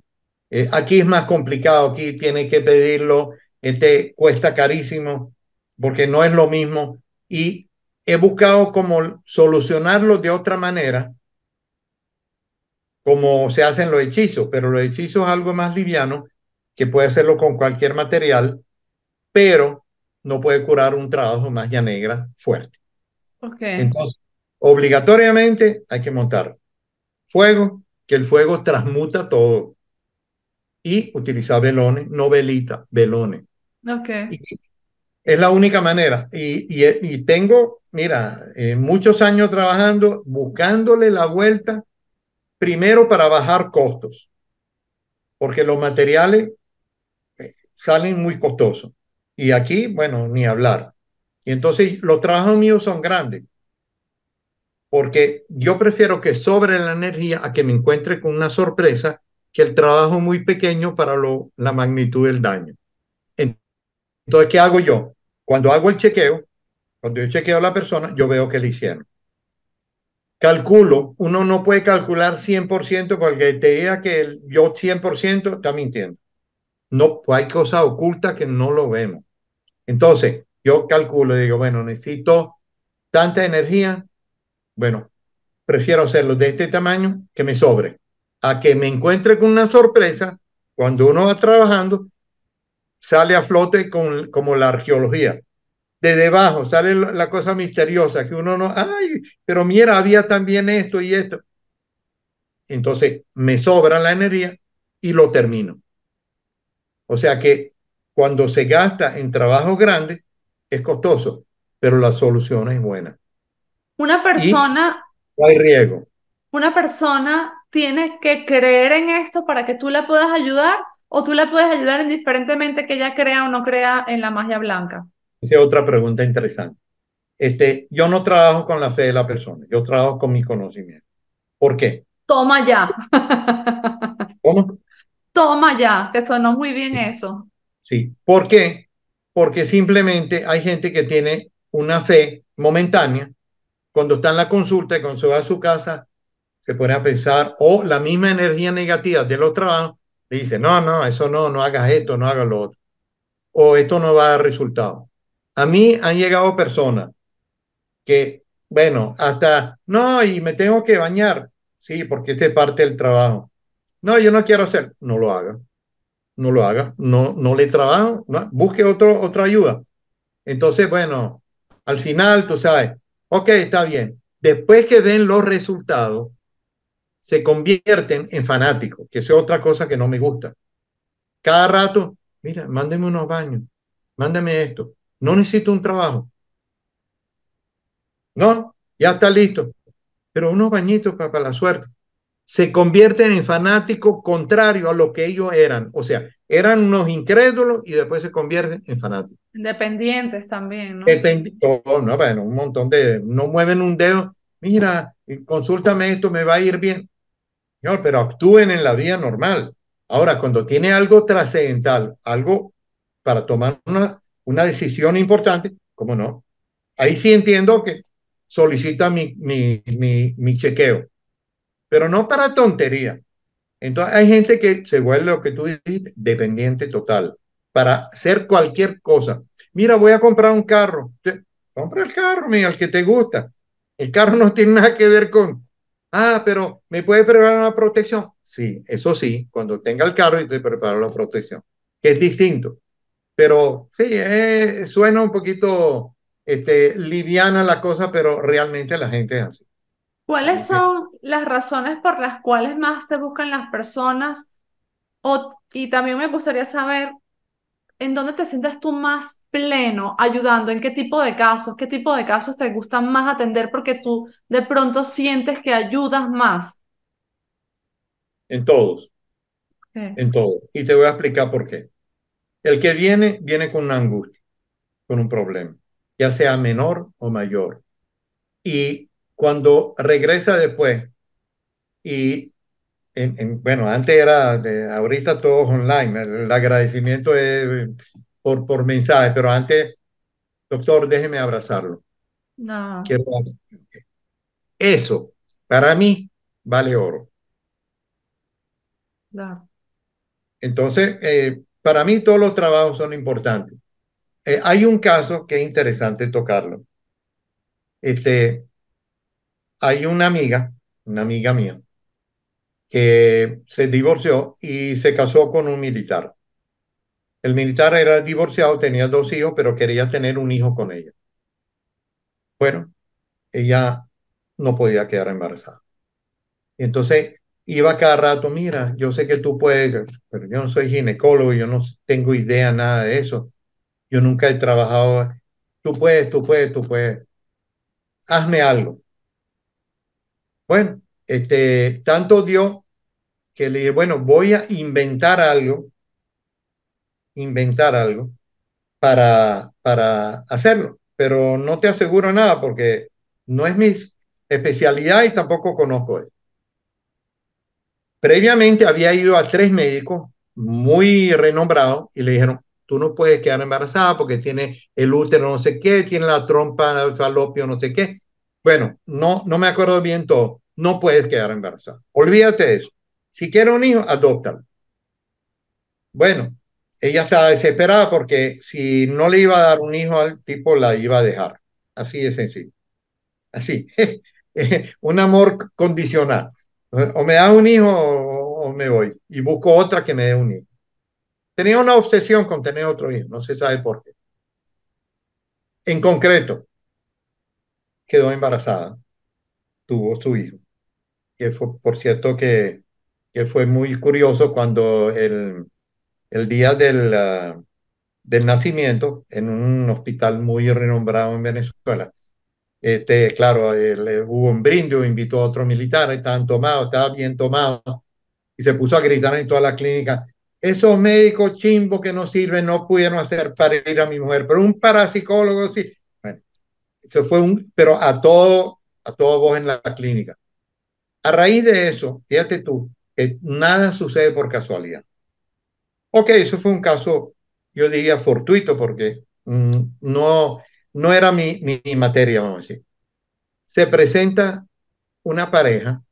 Eh, aquí es más complicado, aquí tienes que pedirlo, este cuesta carísimo, porque no es lo mismo. Y he buscado como solucionarlo de otra manera, como se hacen los hechizos, pero los hechizos es algo más liviano, que puede hacerlo con cualquier material, pero no puede curar un trabajo de magia negra fuerte.
Ok. Entonces,
obligatoriamente hay que montar fuego, que el fuego transmuta todo. Y utilizar velones, no velita, velones. Okay. es la única manera. y, tengo mira, eh, muchos años trabajando, buscándole la vuelta, primero para bajar costos, porque los materiales eh, salen muy costosos. Y aquí, bueno, ni hablar. Y entonces los trabajos míos son grandes, porque yo prefiero que sobre la energía a que me encuentre con una sorpresa que el trabajo muy pequeño para lo, la magnitud del daño. Entonces, ¿qué hago yo? Cuando hago el chequeo, cuando yo chequeo a la persona, yo veo que le hicieron. Calculo, uno no puede calcular 100% porque te diga que el, yo 100% está mintiendo. No, pues hay cosas ocultas que no lo vemos. Entonces, yo calculo y digo, bueno, necesito tanta energía. Bueno, prefiero hacerlo de este tamaño que me sobre. A que me encuentre con una sorpresa cuando uno va trabajando, sale a flote con, como la arqueología de debajo, sale la cosa misteriosa, que uno no, ay, pero mira, había también esto y esto. Entonces me sobra la energía y lo termino. O sea que cuando se gasta en trabajo grande es costoso, pero la solución es buena.
Una persona...
no hay riesgo.
Una persona tiene que creer en esto para que tú la puedas ayudar o tú la puedes ayudar indiferentemente que ella crea o no crea en la magia blanca.
Esa es otra pregunta interesante. Este, yo no trabajo con la fe de la persona, yo trabajo con mi conocimiento. ¿Por qué?
Toma ya. ¿Cómo? Toma ya, que sonó muy bien eso.
Sí, ¿por qué? Porque simplemente hay gente que tiene una fe momentánea. Cuando está en la consulta y cuando se va a su casa, se pone a pensar, o la misma energía negativa de los trabajos, le dice, no, no, eso no, no hagas esto, no hagas lo otro. O esto no va a dar resultado. A mí han llegado personas que, bueno, hasta, no, y me tengo que bañar. Sí, porque este es parte del trabajo. No, yo no quiero hacer. No lo haga. No lo haga. No, no le trabajo. busque otra ayuda. Entonces, bueno, al final tú sabes, ok, está bien. Después que den los resultados, se convierten en fanáticos, que es otra cosa que no me gusta. Cada rato, mira, mándeme unos baños, mándame esto, no necesito un trabajo. No, ya está listo. Pero unos bañitos para, la suerte. Se convierten en fanáticos contrario a lo que ellos eran. O sea, eran unos incrédulos y después se convierten en fanáticos.
Independientes también, ¿no?
Dependientes, oh, bueno, un montón de... No mueven un dedo. Mira, consúltame esto, me va a ir bien. Señor, pero actúen en la vida normal. Ahora, cuando tiene algo trascendental, algo para tomar una una decisión importante, ¿cómo no? Ahí sí entiendo que solicita mi, mi, mi, chequeo, pero no para tontería. Entonces hay gente que se vuelve lo que tú dices, dependiente total, para hacer cualquier cosa. Mira, voy a comprar un carro. Compra el carro, mira, el que te gusta. El carro no tiene nada que ver con, ah, pero me puede preparar una protección. Sí, eso sí, cuando tenga el carro y te preparo la protección, que es distinto. Pero sí, eh, suena un poquito este, liviana la cosa, pero realmente la gente es así.
¿Cuáles son las razones por las cuales más te buscan las personas? y también me gustaría saber en dónde te sientes tú más pleno ayudando, en qué tipo de casos, qué tipo de casos te gustan más atender porque tú de pronto sientes que ayudas más.
En todos. En todos. Y te voy a explicar por qué. El que viene, viene con una angustia, con un problema, ya sea menor o mayor. Y cuando regresa después, y bueno, antes era, ahorita todos online, el, agradecimiento es por, por mensaje, pero antes, doctor, déjeme abrazarlo. No. eso, para mí, vale oro. No. Entonces, eh, para mí todos los trabajos son importantes. Eh, hay un caso que es interesante tocarlo. Este, hay una amiga, una amiga mía, que se divorció y se casó con un militar. El militar era divorciado, tenía dos hijos, pero quería tener un hijo con ella. Bueno, ella no podía quedar embarazada. Entonces, iba cada rato, mira, yo sé que tú puedes, pero yo no soy ginecólogo, yo no tengo idea nada de eso. Yo nunca he trabajado, tú puedes, tú puedes, tú puedes. Hazme algo. Bueno, este, tanto dio que le dije, bueno, voy a inventar algo, inventar algo para, para hacerlo, pero no te aseguro nada porque no es mi especialidad y tampoco conozco eso. Previamente había ido a tres médicos muy renombrados y le dijeron, tú no puedes quedar embarazada porque tiene el útero no sé qué, tiene la trompa, el falopio no sé qué. Bueno, no, no me acuerdo bien todo. No puedes quedar embarazada. Olvídate de eso. Si quieres un hijo, adóptalo. Bueno, ella estaba desesperada porque si no le iba a dar un hijo al tipo, la iba a dejar. Así de sencillo. Así. un amor condicional. O me da un hijo o, me voy y busco otra que me dé un hijo. Tenía una obsesión con tener otro hijo, no se sabe por qué. En concreto, quedó embarazada, tuvo su hijo. Que fue, por cierto, que, que fue muy curioso cuando el, el día del, ah, del nacimiento, en un hospital muy renombrado en Venezuela, este, claro, eh, hubo un brindis, invitó a otro militar, estaban tomados, estaban bien tomado y se puso a gritar en toda la clínica. Esos médicos chimbos que no sirven no pudieron hacer parir a mi mujer, pero un parapsicólogo sí. Bueno, eso fue un, pero a todo, a todos vos en la clínica. A raíz de eso, fíjate tú, que nada sucede por casualidad. Ok, eso fue un caso, yo diría, fortuito, porque mm, no, no era mi, mi, materia, vamos a decir. Se presenta una pareja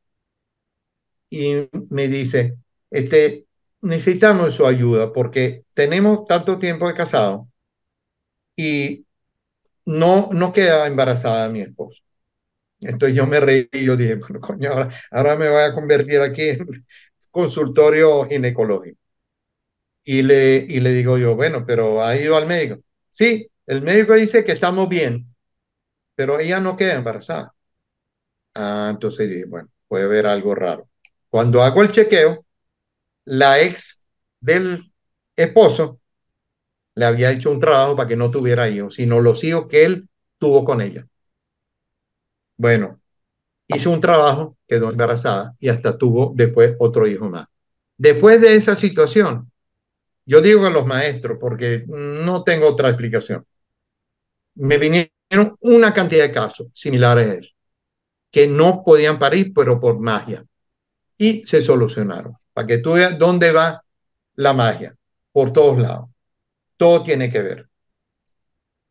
y me dice, este, necesitamos su ayuda porque tenemos tanto tiempo de casado y no, no queda embarazada mi esposo. Entonces yo me reí y yo dije, bueno, coño, ahora, me voy a convertir aquí en consultorio ginecológico. Y le, y le digo yo, bueno, pero ¿ha ido al médico? Sí, el médico dice que estamos bien, pero ella no queda embarazada. Ah, entonces dije, bueno, puede haber algo raro. Cuando hago el chequeo, la ex del esposo le había hecho un trabajo para que no tuviera hijos, sino los hijos que él tuvo con ella. Bueno, hizo un trabajo, quedó embarazada y hasta tuvo después otro hijo más. Después de esa situación, yo digo a los maestros, porque no tengo otra explicación, me vinieron una cantidad de casos similares a él que no podían parir, pero por magia. Y se solucionaron. Para que tú veas dónde va la magia, por todos lados. Todo tiene que ver.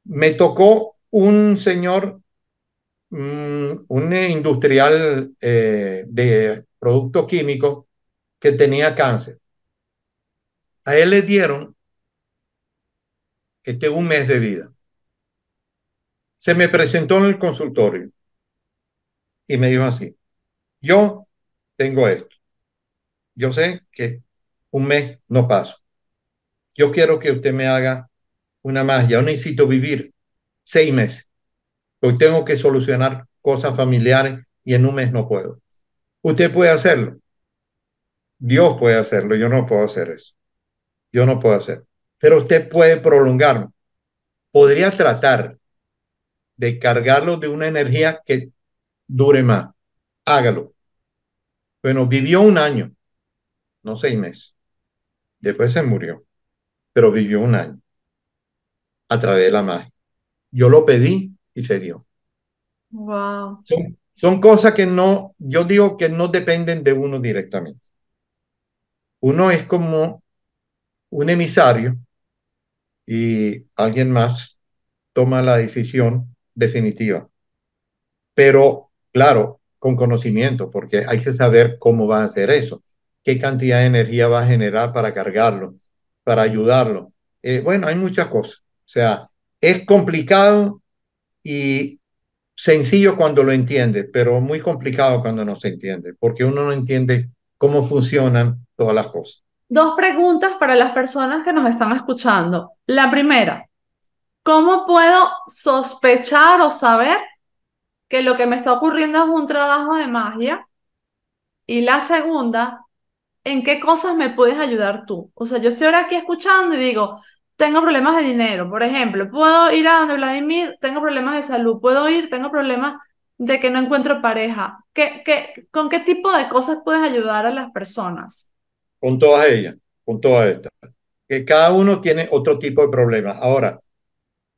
Me tocó un señor, mm, un industrial eh, de productos químicos que tenía cáncer. A él le dieron este un mes de vida se me presentó en el consultorio y me dijo así, yo tengo esto, yo sé que un mes no paso, yo quiero que usted me haga una magia, No necesito vivir seis meses, hoy tengo que solucionar cosas familiares y en un mes no puedo. Usted puede hacerlo, Dios puede hacerlo, yo no puedo hacer eso, yo no puedo hacer. pero usted puede prolongarme. podría tratar de cargarlo de una energía que dure más. Hágalo. Bueno, vivió un año, no seis meses. Después se murió, pero vivió un año a través de la magia. Yo lo pedí y se dio. son cosas que no, yo digo que no dependen de uno directamente. Uno es como un emisario y alguien más toma la decisión definitiva. Pero, claro, con conocimiento, porque hay que saber cómo va a hacer eso, qué cantidad de energía va a generar para cargarlo, para ayudarlo. Eh, bueno, hay muchas cosas. O sea, es complicado y sencillo cuando lo entiende, pero muy complicado cuando no se entiende, porque uno no entiende cómo funcionan todas las cosas.
Dos preguntas para las personas que nos están escuchando. La primera, ¿Cómo puedo sospechar o saber que lo que me está ocurriendo es un trabajo de magia? Y la segunda, ¿en qué cosas me puedes ayudar tú? O sea, yo estoy ahora aquí escuchando y digo, tengo problemas de dinero, por ejemplo, puedo ir a donde Vladimir, tengo problemas de salud, puedo ir, tengo problemas de que no encuentro pareja. ¿Qué, qué, con qué tipo de cosas puedes ayudar a las personas?
Con todas ellas, con todas estas. Que cada uno tiene otro tipo de problemas. Ahora,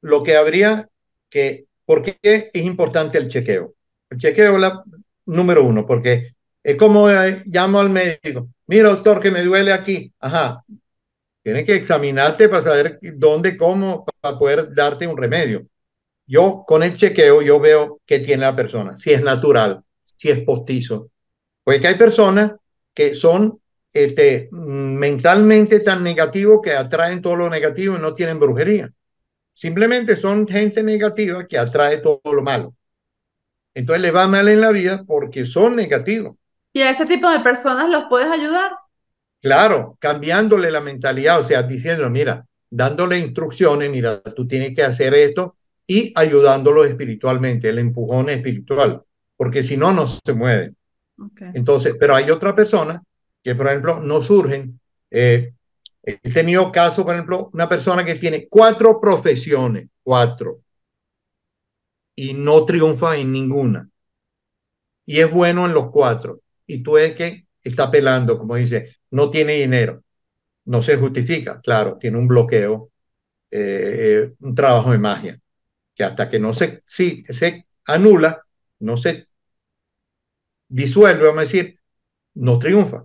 lo que habría que, ¿por qué es importante el chequeo? El chequeo es la número uno, porque es como eh, llamo al médico, mira doctor que me duele aquí, ajá, tienes que examinarte para saber dónde, cómo, para poder darte un remedio. Yo con el chequeo yo veo qué tiene la persona, si es natural, si es postizo. Porque hay personas que son este, mentalmente tan negativos que atraen todo lo negativo y no tienen brujería. Simplemente son gente negativa que atrae todo lo malo. Entonces le va mal en la vida porque son negativos.
¿Y a ese tipo de personas los puedes ayudar?
Claro, cambiándole la mentalidad, o sea, diciéndole, mira, dándole instrucciones, mira, tú tienes que hacer esto y ayudándolo espiritualmente, el empujón espiritual, porque si no, no se mueven. Entonces, pero hay otras personas que, por ejemplo, no surgen, eh, He tenido caso, por ejemplo, una persona que tiene cuatro profesiones, cuatro, y no triunfa en ninguna. Y es bueno en los cuatro. Y tú es que está pelando, como dice, no tiene dinero. No se justifica, claro, tiene un bloqueo, eh, un trabajo de magia, que hasta que no se, se anula, no se disuelve, vamos a decir, no triunfa.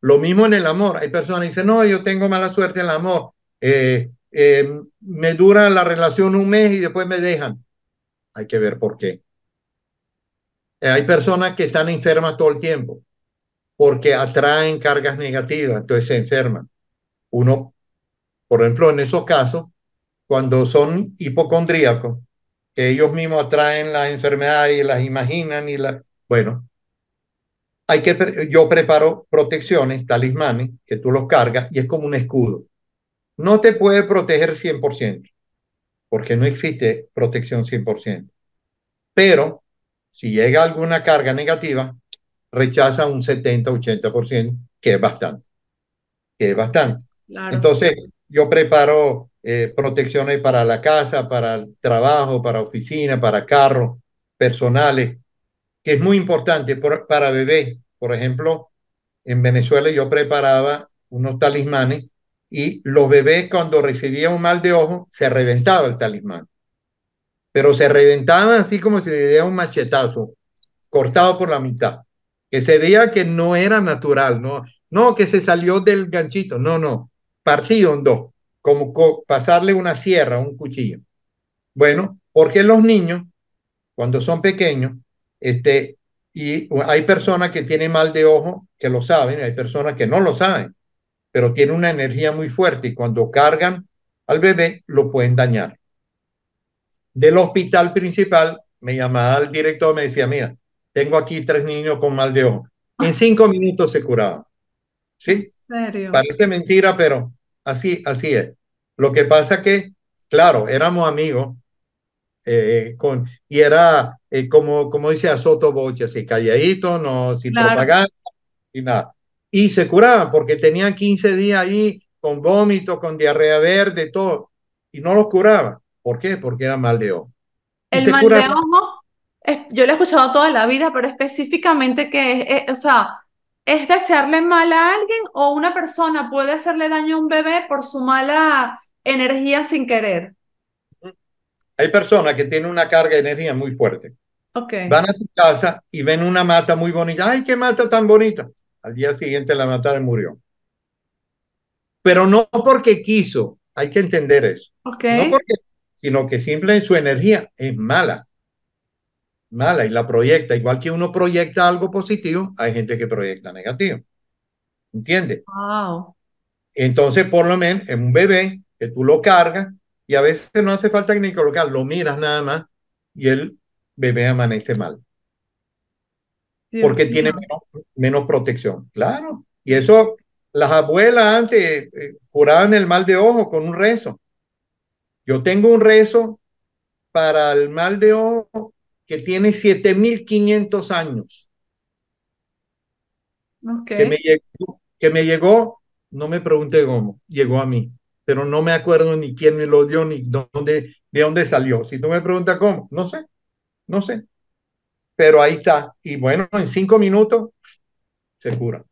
Lo mismo en el amor. Hay personas que dicen, no, yo tengo mala suerte en el amor. Eh, eh, me dura la relación un mes y después me dejan. Hay que ver por qué. Eh, hay personas que están enfermas todo el tiempo porque atraen cargas negativas, entonces se enferman. Uno, por ejemplo, en esos casos, cuando son hipocondríacos, ellos mismos atraen las enfermedad y las imaginan y las... Bueno, hay que, yo preparo protecciones, talismanes, que tú los cargas y es como un escudo. No te puede proteger 100%, porque no existe protección 100%. Pero si llega alguna carga negativa, rechaza un 70-80%, que es bastante. Que es bastante. Entonces, yo preparo eh, protecciones para la casa, para el trabajo, para oficina, para carros personales, que es muy importante para bebés. Por ejemplo, en Venezuela yo preparaba unos talismanes y los bebés cuando recibían un mal de ojo se reventaba el talismán. Pero se reventaba así como si le diera un machetazo, cortado por la mitad, que se veía que no era natural, no, no que se salió del ganchito, no, no, partido en dos, como pasarle una sierra, un cuchillo. Bueno, porque los niños, cuando son pequeños, este, y hay personas que tienen mal de ojo que lo saben, hay personas que no lo saben, pero tienen una energía muy fuerte y cuando cargan al bebé lo pueden dañar. Del hospital principal me llamaba el director, me decía, mira, tengo aquí tres niños con mal de ojo. En ah. cinco minutos se curaban. ¿Sí? ¿Serio? Parece mentira, pero así, así es. Lo que pasa que, claro, éramos amigos eh, con, y era, eh, como, como a Soto Boche, así calladito, no, sin propaganda, y nada. Y se curaban porque tenían 15 días ahí con vómito, con diarrea verde, todo. Y no los curaban. ¿Por qué? Porque era mal de ojo. el mal de
ojo, yo lo he escuchado toda la vida, pero específicamente que o sea, es desearle mal a alguien o una persona puede hacerle daño a un bebé por su mala energía sin querer.
Hay personas que tienen una carga de energía muy fuerte. Okay. Van a tu casa y ven una mata muy bonita. ¡Ay, qué mata tan bonita! Al día siguiente la mata murió. Pero no porque quiso, hay que entender eso. Okay. No porque, sino que simplemente su energía es mala. Mala y la proyecta. Igual que uno proyecta algo positivo, hay gente que proyecta negativo. ¿Entiendes?
Wow.
Entonces, por lo menos, en un bebé que tú lo cargas, y a veces no hace falta ni colocar, lo miras nada más y el bebé amanece mal. porque tiene menos, protección. Claro. Y eso, las abuelas antes eh, curaban el mal de ojo con un rezo. Yo tengo un rezo para el mal de ojo que tiene 7500 años. Okay. que me llegó, no me pregunte cómo, llegó a mí pero no me acuerdo ni quién me lo dio ni dónde, de dónde salió. Si tú me preguntas cómo, no sé, no sé. Pero ahí está. Y bueno, en cinco minutos se cura.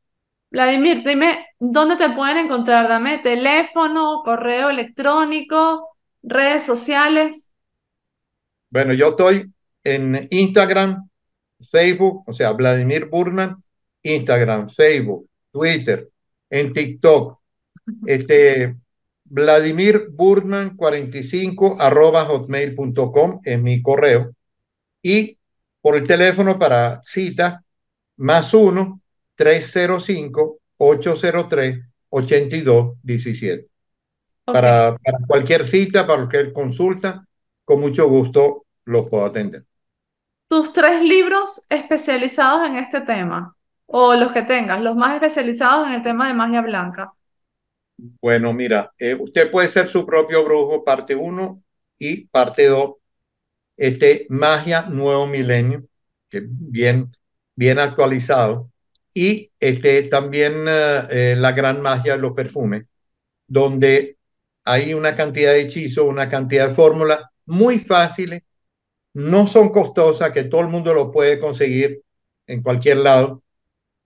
Vladimir, dime, ¿dónde te pueden encontrar? Dame teléfono, correo electrónico, redes sociales.
Bueno, yo estoy en Instagram, Facebook, o sea, Vladimir Burman, Instagram, Facebook, Twitter, en TikTok. Este, Vladimir Burman 45 arroba hotmail.com es mi correo. Y por el teléfono para cita, más 1 305 803 8217. Para, para cualquier cita, para cualquier consulta, con mucho gusto los puedo atender.
Tus tres libros especializados en este tema, o los que tengas, los más especializados en el tema de magia blanca.
Bueno, mira, eh, usted puede ser su propio brujo, parte 1 y parte 2. Este Magia Nuevo Milenio, que bien, bien actualizado. Y este también eh, eh, la gran magia de los perfumes, donde hay una cantidad de hechizos, una cantidad de fórmulas muy fáciles, no son costosas, que todo el mundo lo puede conseguir en cualquier lado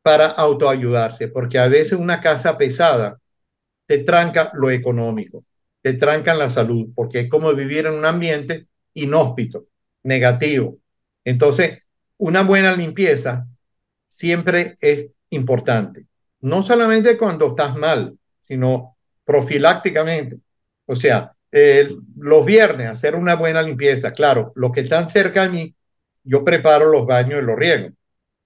para autoayudarse, porque a veces una casa pesada te tranca lo económico, te trancan la salud, porque es como vivir en un ambiente inhóspito, negativo. Entonces, una buena limpieza siempre es importante, no solamente cuando estás mal, sino profilácticamente. O sea, los viernes hacer una buena limpieza, claro, los que están cerca a mí, yo preparo los baños y los riego.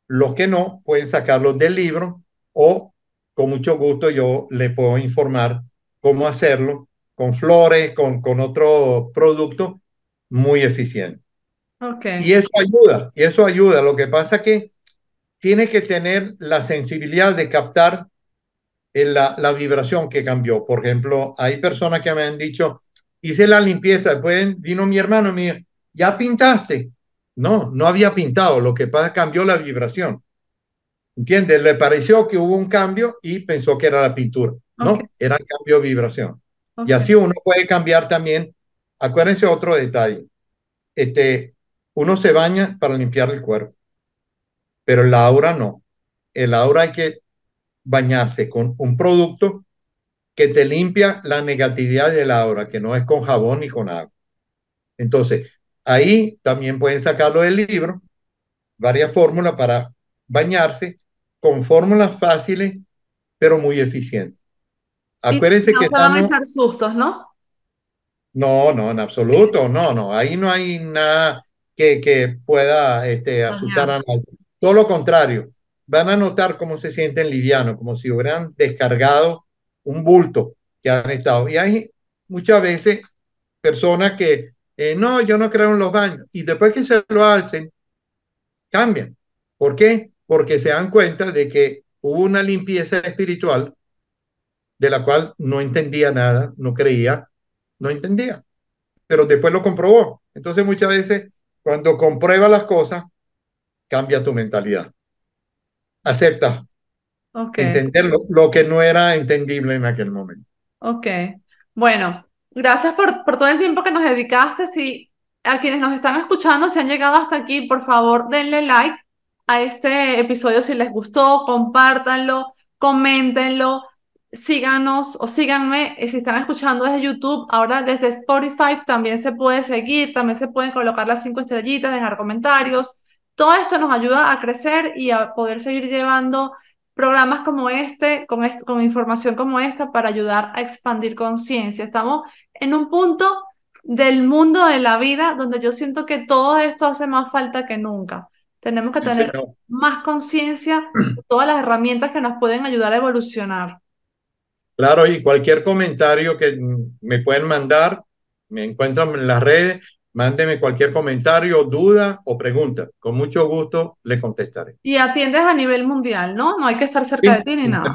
Los que no, pueden sacarlos del libro o con mucho gusto yo le puedo informar cómo hacerlo con flores, con, con otro producto muy eficiente.
Okay. Y eso
ayuda, y eso ayuda. Lo que pasa es que tiene que tener la sensibilidad de captar eh, la, la, vibración que cambió. Por ejemplo, hay personas que me han dicho, hice la limpieza, después vino mi hermano y me dijo, ¿ya pintaste? No, no había pintado, lo que pasa cambió la vibración. ¿Entiendes? Le pareció que hubo un cambio y pensó que era la pintura. No, era era cambio de vibración. Y así uno puede cambiar también. Acuérdense otro detalle. Este, uno se baña para limpiar el cuerpo, pero el aura no. El aura hay que bañarse con un producto que te limpia la negatividad del aura, que no es con jabón ni con agua. Entonces, ahí también pueden sacarlo del libro, varias fórmulas para bañarse con fórmulas fáciles, pero muy eficientes. Acuérdense que se van a
echar sustos, ¿no?
No, no, en absoluto, no, no. Ahí no hay nada que, que pueda este, asustar a nadie. Todo lo contrario, van a notar cómo se sienten livianos, como si hubieran descargado un bulto que han estado. Y hay muchas veces personas que, eh, no, yo no creo en los baños. Y después que se lo alcen, cambian. ¿Por qué? porque se dan cuenta de que hubo una limpieza espiritual de la cual no entendía nada, no creía, no entendía, pero después lo comprobó. Entonces muchas veces cuando comprueba las cosas, cambia tu mentalidad. Acepta entender lo, que no era entendible en aquel momento.
Ok, bueno, gracias por, por todo el tiempo que nos dedicaste. Si a quienes nos están escuchando, si han llegado hasta aquí, por favor denle like este episodio si les gustó, compártanlo, coméntenlo, síganos o síganme. Si están escuchando desde YouTube, ahora desde Spotify también se puede seguir, también se pueden colocar las cinco estrellitas, dejar comentarios. Todo esto nos ayuda a crecer y a poder seguir llevando programas como este, con, este, con información como esta, para ayudar a expandir conciencia. Estamos en un punto del mundo de la vida donde yo siento que todo esto hace más falta que nunca. Tenemos que tener más conciencia de todas las herramientas que nos pueden ayudar a evolucionar.
Claro, y cualquier comentario que me pueden mandar, me encuentran en las redes, mándeme cualquier comentario, duda o pregunta. Con mucho gusto le contestaré.
Y atiendes a nivel mundial, ¿no? No hay que estar cerca de ti ni nada.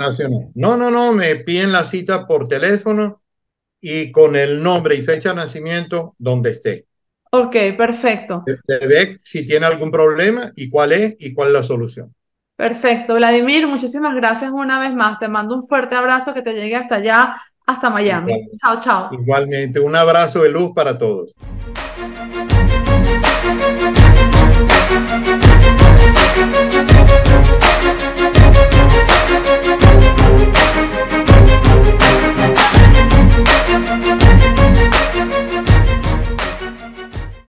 No, no, no, me piden la cita por teléfono y con el nombre y fecha de nacimiento donde esté.
Ok, perfecto.
si tiene algún problema y cuál es y cuál es la solución.
Perfecto, Vladimir, muchísimas gracias una vez más. Te mando un fuerte abrazo que te llegue hasta allá, hasta Miami. Chao, chao.
Igualmente, un abrazo de luz para todos.